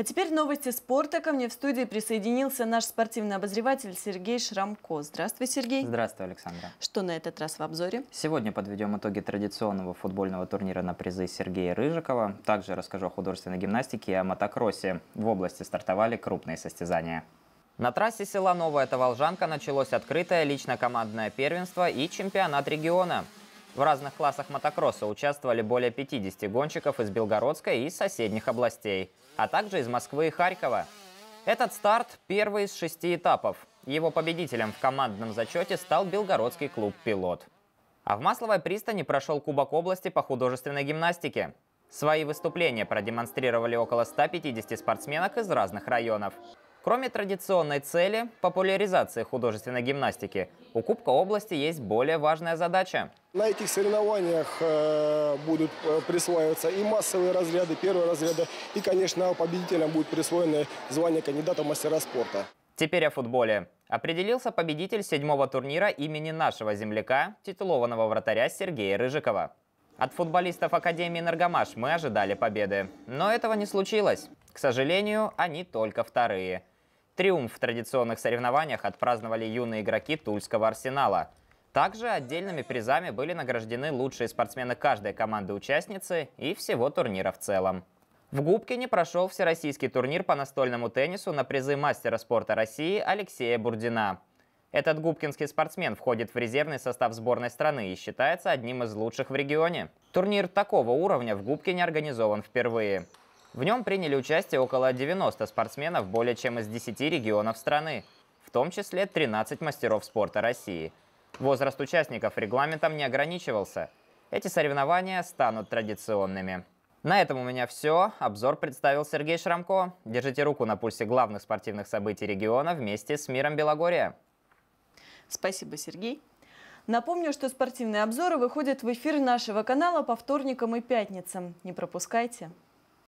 А теперь новости спорта. Ко мне в студии присоединился наш спортивный обозреватель Сергей Шрамко. Здравствуй, Сергей. Здравствуй, Александра. Что на этот раз в обзоре? Сегодня подведем итоги традиционного футбольного турнира на призы Сергея Рыжикова. Также расскажу о художественной гимнастике и о мотокроссе. В области стартовали крупные состязания. На трассе села Новая Таволжанка началось открытое лично командное первенство и чемпионат региона. В разных классах мотокросса участвовали более 50 гонщиков из Белгородской и соседних областей, а также из Москвы и Харькова. Этот старт – первый из шести этапов. Его победителем в командном зачете стал белгородский клуб «Пилот». А в Масловой пристани прошел Кубок области по художественной гимнастике. Свои выступления продемонстрировали около 150 спортсменок из разных районов. Кроме традиционной цели – популяризации художественной гимнастики, у Кубка области есть более важная задача. На этих соревнованиях э, будут э, присваиваться и массовые разряды, первые разряды, и, конечно, победителям будет присвоено звание кандидата мастера спорта. Теперь о футболе. Определился победитель седьмого турнира имени нашего земляка, титулованного вратаря Сергея Рыжикова. От футболистов Академии «Энергомаш» мы ожидали победы, но этого не случилось. К сожалению, они только вторые – Триумф в традиционных соревнованиях отпраздновали юные игроки Тульского арсенала. Также отдельными призами были награждены лучшие спортсмены каждой команды-участницы и всего турнира в целом. В Губкине прошел всероссийский турнир по настольному теннису на призы мастера спорта России Алексея Бурдина. Этот губкинский спортсмен входит в резервный состав сборной страны и считается одним из лучших в регионе. Турнир такого уровня в Губкине организован впервые. В нем приняли участие около 90 спортсменов более чем из 10 регионов страны, в том числе 13 мастеров спорта России. Возраст участников регламентом не ограничивался. Эти соревнования станут традиционными. На этом у меня все. Обзор представил Сергей Шрамко. Держите руку на пульсе главных спортивных событий региона вместе с миром Белогория. Спасибо, Сергей. Напомню, что спортивные обзоры выходят в эфир нашего канала по вторникам и пятницам. Не пропускайте.